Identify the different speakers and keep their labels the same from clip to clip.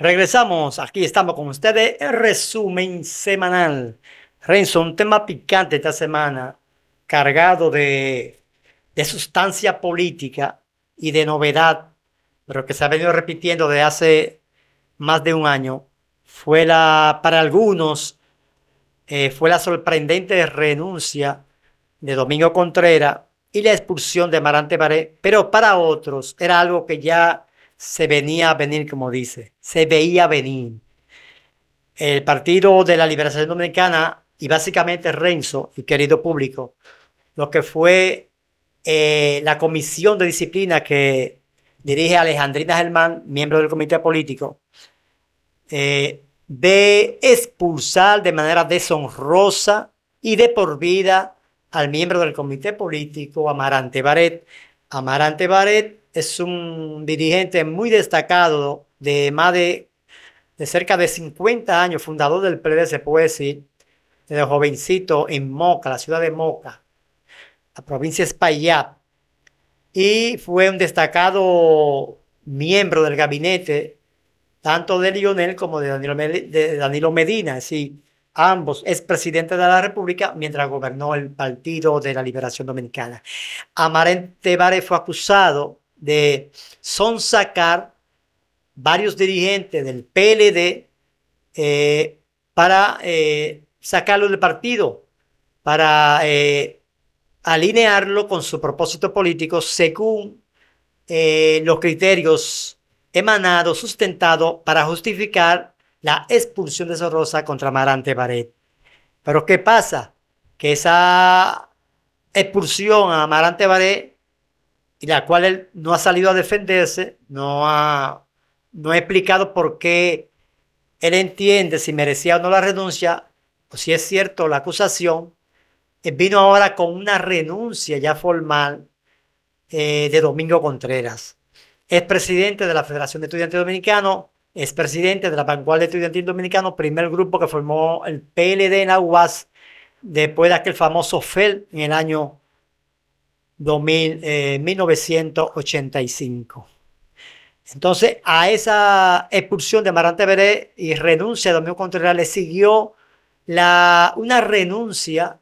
Speaker 1: Regresamos, aquí estamos con ustedes, el resumen semanal. Renzo, un tema picante esta semana, cargado de, de sustancia política y de novedad, pero que se ha venido repitiendo de hace más de un año, fue la, para algunos, eh, fue la sorprendente renuncia de Domingo Contreras y la expulsión de Amarante Baré, pero para otros era algo que ya se venía a venir, como dice, se veía venir. El Partido de la Liberación Dominicana y básicamente Renzo, y querido público, lo que fue eh, la comisión de disciplina que dirige Alejandrina Germán, miembro del comité político, eh, de expulsar de manera deshonrosa y de por vida al miembro del comité político, Amarante Baret. Amarante Baret es un dirigente muy destacado de más de, de cerca de 50 años, fundador del PLD, se puede decir, desde jovencito en Moca, la ciudad de Moca, la provincia de y fue un destacado miembro del gabinete, tanto de Lionel como de Danilo, Medina, es decir, ambos es presidente de la República mientras gobernó el Partido de la Liberación Dominicana. Amarén Tebare fue acusado de son sacar varios dirigentes del PLD eh, para eh, sacarlo del partido, para eh, alinearlo con su propósito político según los criterios emanados, sustentados para justificar la expulsión de Sorosa contra Amarante Baret. Pero ¿qué pasa? Que esa expulsión a Amarante Baré y la cual él no ha salido a defenderse, no ha, no ha explicado por qué él entiende si merecía o no la renuncia, o si es cierto la acusación, eh, vino ahora con una renuncia ya formal eh, de Domingo Contreras. Es presidente de la Federación de Estudiantes Dominicanos, es presidente de la Vanguardia Estudiantil Dominicano, primer grupo que formó el PLD en la UAS después de aquel famoso FEL en el año 1985. Eh, Entonces, a esa expulsión de Amarante Veré y renuncia de Domingo Contreras le siguió la, una renuncia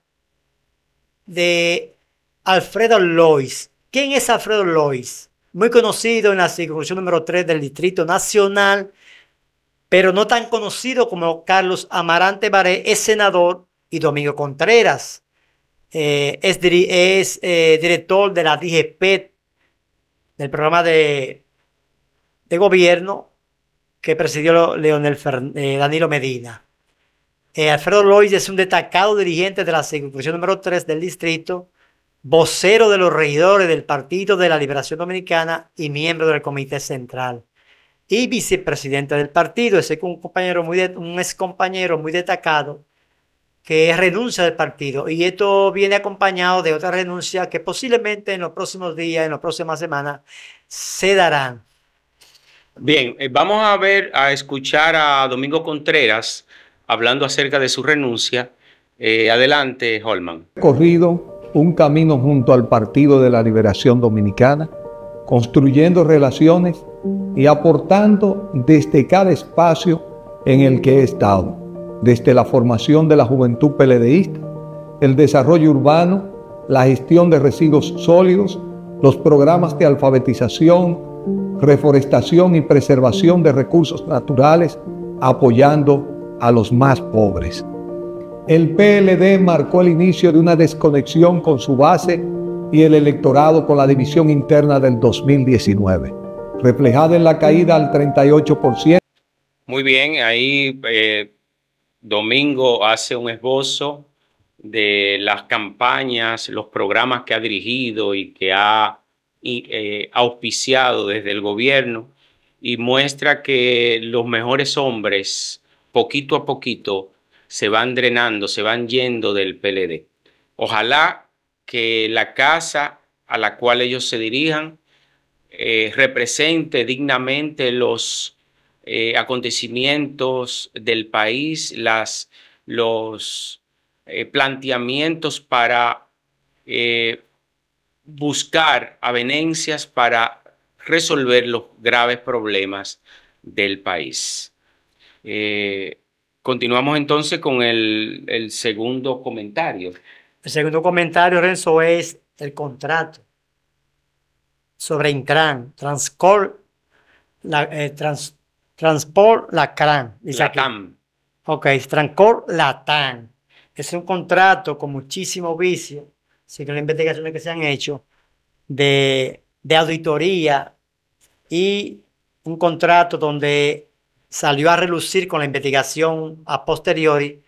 Speaker 1: de Alfredo Lois. ¿Quién es Alfredo Lois? Muy conocido en la circunscripción número 3 del Distrito Nacional, pero no tan conocido como Carlos Amarante Baré, es senador, y Domingo Contreras, eh, es, eh, director de la DGP, del programa de, de gobierno que presidió Leonel eh, Danilo Medina. Alfredo Lois es un destacado dirigente de la circunscripción número 3 del distrito, vocero de los regidores del Partido de la Liberación Dominicana y miembro del Comité Central. Y vicepresidente del partido, es un compañero muy un ex muy destacado que es renuncia del partido. Y esto viene acompañado de otra renuncia que posiblemente en los próximos días, en las próximas semanas, se darán.
Speaker 2: Bien, eh, vamos a ver, a escuchar a Domingo Contreras hablando acerca de su renuncia. Eh, adelante, Holman. He corrido
Speaker 1: un camino junto al Partido de la Liberación Dominicana, construyendo relaciones y aportando desde cada espacio en el que he estado desde la formación de la juventud peledeísta, el desarrollo urbano, la gestión de residuos sólidos, los programas de alfabetización, reforestación y preservación de recursos naturales, apoyando a los más pobres. El PLD marcó el inicio de una desconexión con su base y el electorado con la división interna del 2019, reflejada en la caída al 38%.
Speaker 2: Muy bien, ahí eh, Domingo hace un esbozo de las campañas, los programas que ha dirigido y que ha eh, auspiciado desde el gobierno y muestra que los mejores hombres poquito a poquito se van drenando, se van yendo del PLD. Ojalá que la casa a la cual ellos se dirijan eh, represente dignamente los eh, acontecimientos del país, las, los eh, planteamientos para eh, buscar avenencias para resolver los graves problemas del país. continuamos entonces con el, segundo comentario.
Speaker 1: El segundo comentario, Renzo, es el contrato sobre INCRAN, Transcor, la, trans, Transport Lacran.
Speaker 2: Latam.
Speaker 1: Ok, Transport que Es un contrato con muchísimo vicio, según las investigaciones que se han hecho, de, de auditoría y un contrato donde salió a relucir con la investigación a posteriori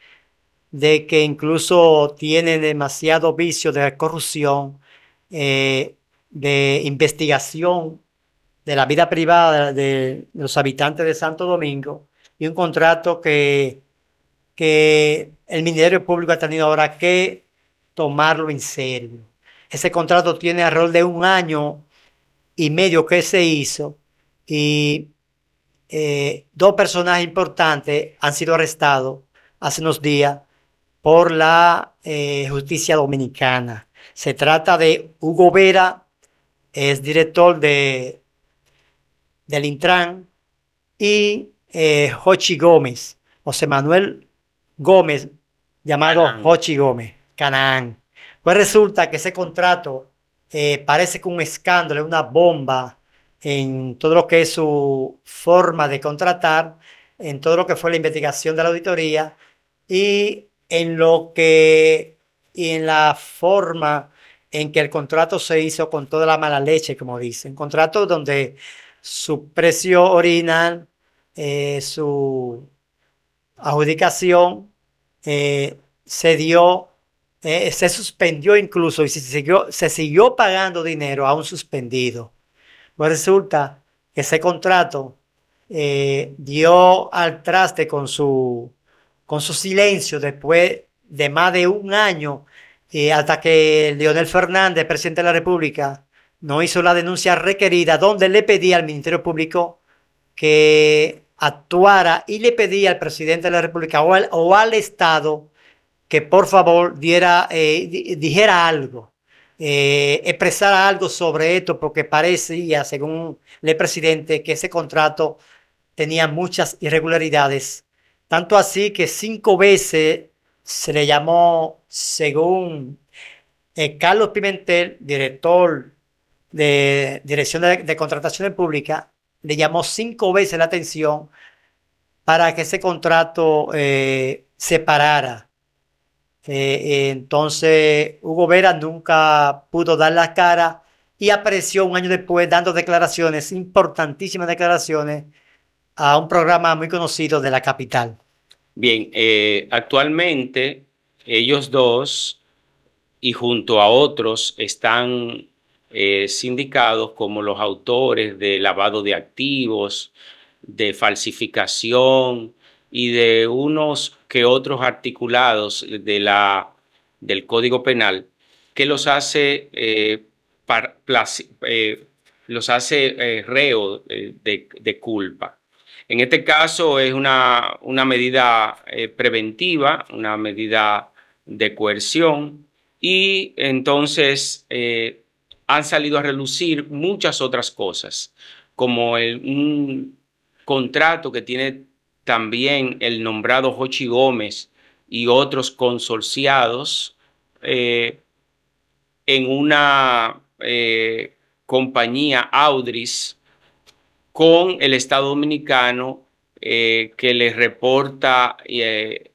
Speaker 1: de que incluso tiene demasiado vicio de corrupción, eh, de investigación de la vida privada de, los habitantes de Santo Domingo y un contrato que, que el Ministerio Público ha tenido ahora que tomarlo en serio. Ese contrato tiene rol de un año y medio que se hizo y eh, dos personajes importantes han sido arrestados hace unos días por la eh, justicia dominicana. Se trata de Hugo Vera, es director de del Intran y eh, Gómez, José Manuel Gómez, llamado Hochi Gómez, Canaán. Pues resulta que ese contrato eh, parece que un escándalo, una bomba en todo lo que es su forma de contratar, en todo lo que fue la investigación de la auditoría y en lo que y en la forma en que el contrato se hizo con toda la mala leche, como dicen, Un contrato donde su precio original, eh, su adjudicación eh, se dio, eh, se suspendió incluso y se siguió, pagando dinero a un suspendido. Pues resulta que ese contrato dio al traste con su, con su silencio después de más de un año hasta que Leonel Fernández, presidente de la República, no hizo la denuncia requerida donde le pedía al Ministerio Público que actuara y le pedía al presidente de la República o al, Estado que por favor diera, eh, dijera algo, eh, expresara algo sobre esto, porque parecía, según el presidente, que ese contrato tenía muchas irregularidades. Tanto así que cinco veces se le llamó, según eh, Carlos Pimentel, director de Dirección de, Contrataciones Públicas le llamó cinco veces la atención para que ese contrato eh, se parara. Eh, entonces, Hugo Vera nunca pudo dar la cara y apareció un año después dando declaraciones, importantísimas declaraciones, a un programa muy conocido de la capital.
Speaker 2: Bien, eh, actualmente ellos dos y junto a otros están eh, sindicados como los autores de lavado de activos, de falsificación y de unos que otros articulados de la, del Código Penal que los hace, eh, eh, los hace reo de, culpa. En este caso es una, una medida preventiva, una medida de coerción y entonces han salido a relucir muchas otras cosas, como un contrato que tiene también el nombrado Jochi Gómez y otros consorciados eh, en una eh, compañía Audris con el Estado Dominicano eh, que le reporta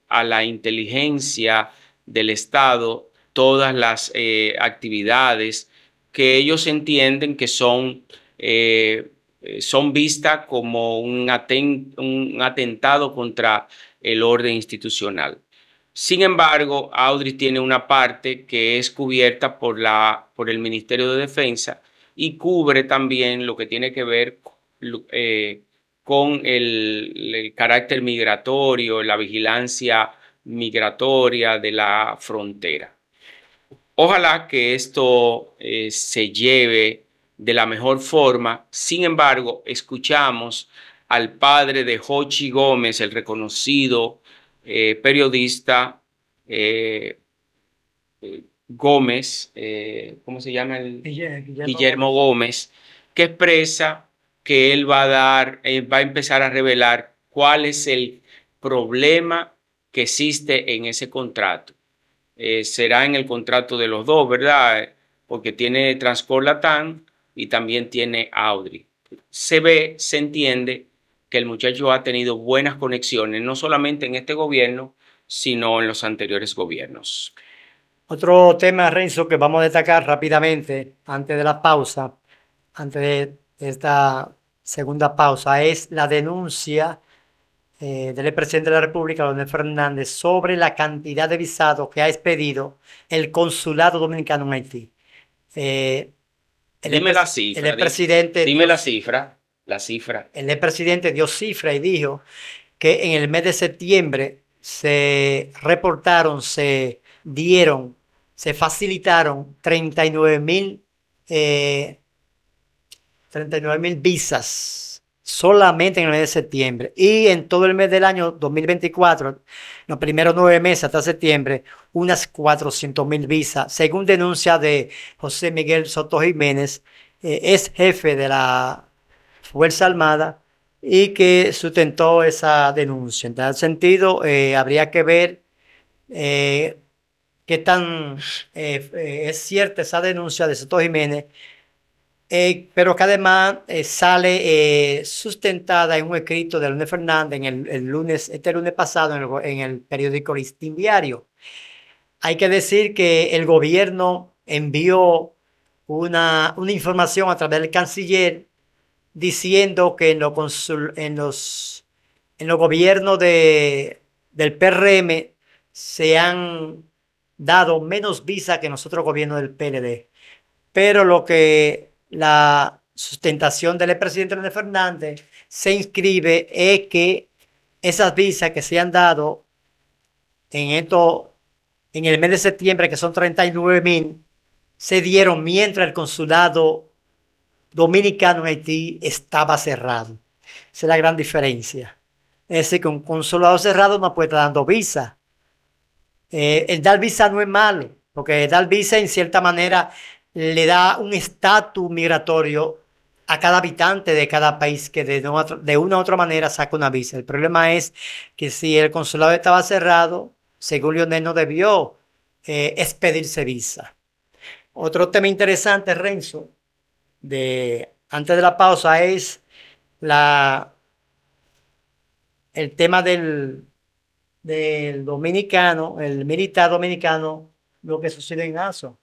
Speaker 2: a la inteligencia del Estado todas las actividades, que ellos entienden que son, eh, son vistas como un, atentado contra el orden institucional. Sin embargo, Audrey tiene una parte que es cubierta por, el Ministerio de Defensa y cubre también lo que tiene que ver eh, con el, carácter migratorio, la vigilancia migratoria de la frontera. Ojalá que esto eh, se lleve de la mejor forma. Sin embargo, escuchamos al padre de Jochi Gómez, el reconocido eh, periodista eh, Gómez, ¿cómo se llama?
Speaker 1: Guillermo, Guillermo
Speaker 2: Gómez, que expresa que él va a dar, va a empezar a revelar cuál es el problema que existe en ese contrato. Eh, será en el contrato de los dos, ¿verdad? Porque tiene Transcor Latam y también tiene Audrey. Se ve, se entiende que el muchacho ha tenido buenas conexiones, no solamente en este gobierno, sino en los anteriores gobiernos.
Speaker 1: Otro tema, Renzo, que vamos a destacar rápidamente antes de la pausa, antes de esta segunda pausa, es la denuncia eh, del presidente de la República, Don Fernández, sobre la cantidad de visados que ha expedido el consulado dominicano en Haití. Eh, dime la cifra. presidente
Speaker 2: dime, la cifra. La cifra.
Speaker 1: El presidente dio cifra y dijo que en el mes de septiembre se reportaron, se dieron, se facilitaron 39 mil 39 eh, mil visas solamente en el mes de septiembre y en todo el mes del año 2024, los primeros nueve meses hasta septiembre, unas 400.000 mil visas, según denuncia de José Miguel Soto Jiménez, eh, es jefe de la Fuerza Armada, y que sustentó esa denuncia. En tal sentido, eh, habría que ver eh, qué tan es cierta esa denuncia de Soto Jiménez eh, pero que además eh, sale eh, sustentada en un escrito de lunes Fernández el, lunes, este lunes pasado en el, periódico Listín Diario. Hay que decir que el gobierno envió una, una información a través del canciller diciendo que en, en, los, en gobiernos de, del PRM se han dado menos visa que nosotros gobiernos del PLD. Pero lo que la sustentación del expresidente Fernández se inscribe es que esas visas que se han dado en esto, en el mes de septiembre, que son 39 mil, se dieron mientras el consulado dominicano en Haití estaba cerrado. Esa es la gran diferencia. Es decir, que un consulado cerrado no puede estar dando visa. Eh, el dar visa no es malo, porque dar visa en cierta manera le da un estatus migratorio a cada habitante de cada país que de, una u otra manera saca una visa. El problema es que si el consulado estaba cerrado, según Leonel no debió eh, expedirse visa. Otro tema interesante, Renzo, de, antes de la pausa, es la, el tema del, dominicano, el militar dominicano, lo que sucede en ASO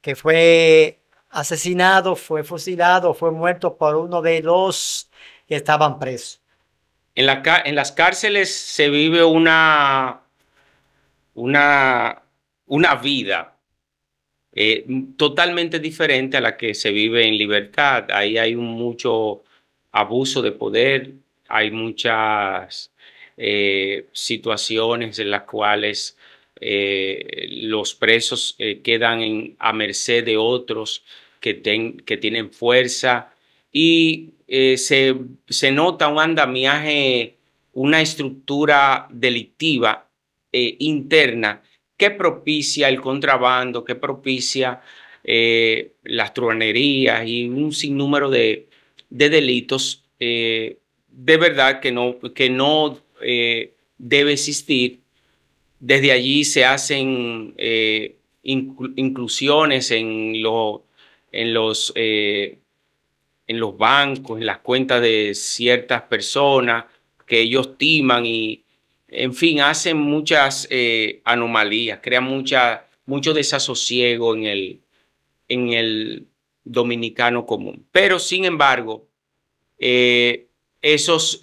Speaker 1: que fue asesinado, fue fusilado, fue muerto por uno de los que estaban presos.
Speaker 2: En, la, en las cárceles se vive una, una, una vida eh, totalmente diferente a la que se vive en libertad. Ahí hay mucho abuso de poder, hay muchas eh, situaciones en las cuales eh, los presos eh, quedan a merced de otros que, que tienen fuerza y eh, se, nota un andamiaje, una estructura delictiva interna que propicia el contrabando, que propicia las truanerías y un sinnúmero de, de delitos de verdad que no, que no debe existir desde allí se hacen eh, inclusiones en, en, los, eh, en los bancos, en las cuentas de ciertas personas que ellos timan y, en fin, hacen muchas eh, anomalías, crean mucha, mucho desasosiego en el, en el dominicano común. Pero, sin embargo, esos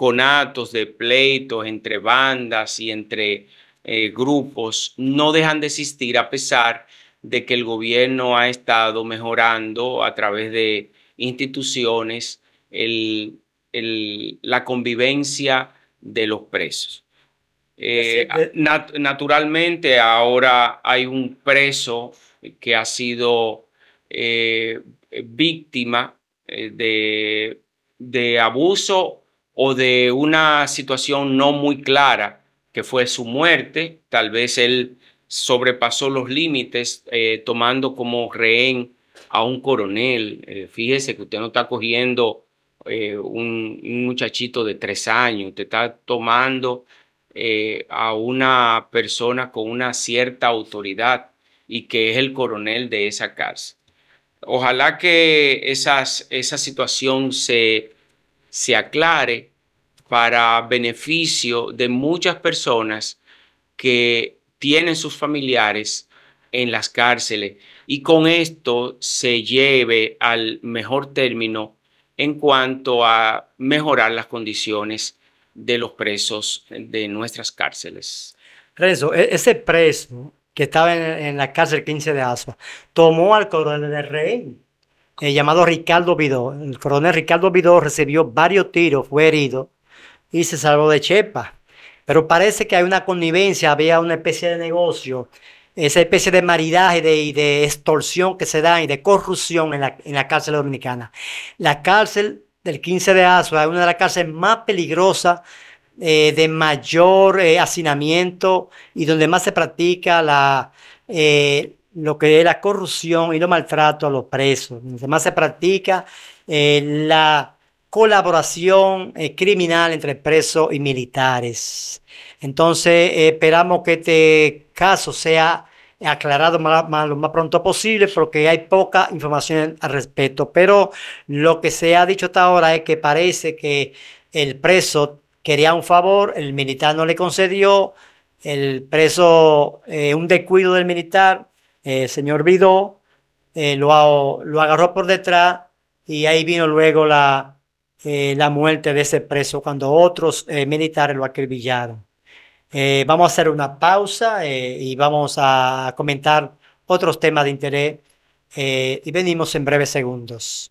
Speaker 2: conatos de pleitos entre bandas y entre eh, grupos no dejan de existir a pesar de que el gobierno ha estado mejorando a través de instituciones la convivencia de los presos. Eh, naturalmente ahora hay un preso que ha sido eh, víctima de abuso o de una situación no muy clara, que fue su muerte, tal vez él sobrepasó los límites eh, tomando como rehén a un coronel. Eh, fíjese que usted no está cogiendo eh, un, muchachito de tres años, usted está tomando a una persona con una cierta autoridad y que es el coronel de esa cárcel. Ojalá que esa situación se, se aclare para beneficio de muchas personas que tienen sus familiares en las cárceles y con esto se lleve al mejor término en cuanto a mejorar las condiciones de los presos de nuestras cárceles.
Speaker 1: Renzo, e-, ese preso que estaba en, la cárcel 15 de aspa tomó al coronel del rey, eh, llamado Ricardo Vidó. El coronel Ricardo Vidó recibió varios tiros, fue herido y se salvó de Chepa. Pero parece que hay una connivencia, había una especie de negocio, esa especie de maridaje de, y de extorsión que se da y de corrupción en la, cárcel dominicana. La cárcel del 15 de Azua es una de las cárceles más peligrosas, eh, de mayor eh, hacinamiento y donde más se practica la, eh, lo que es la corrupción y los maltratos a los presos, donde más se practica la colaboración eh, criminal entre presos y militares. Entonces, eh, esperamos que este caso sea aclarado lo más pronto posible porque hay poca información al respecto. Pero lo que se ha dicho hasta ahora es que parece que el preso quería un favor, el militar no le concedió, el preso, eh, un descuido del militar, el señor Vidó, lo, lo agarró por detrás y ahí vino luego la eh, la muerte de ese preso cuando otros eh, militares lo acribillaron. Eh, vamos a hacer una pausa y vamos a comentar otros temas de interés y venimos en breves segundos.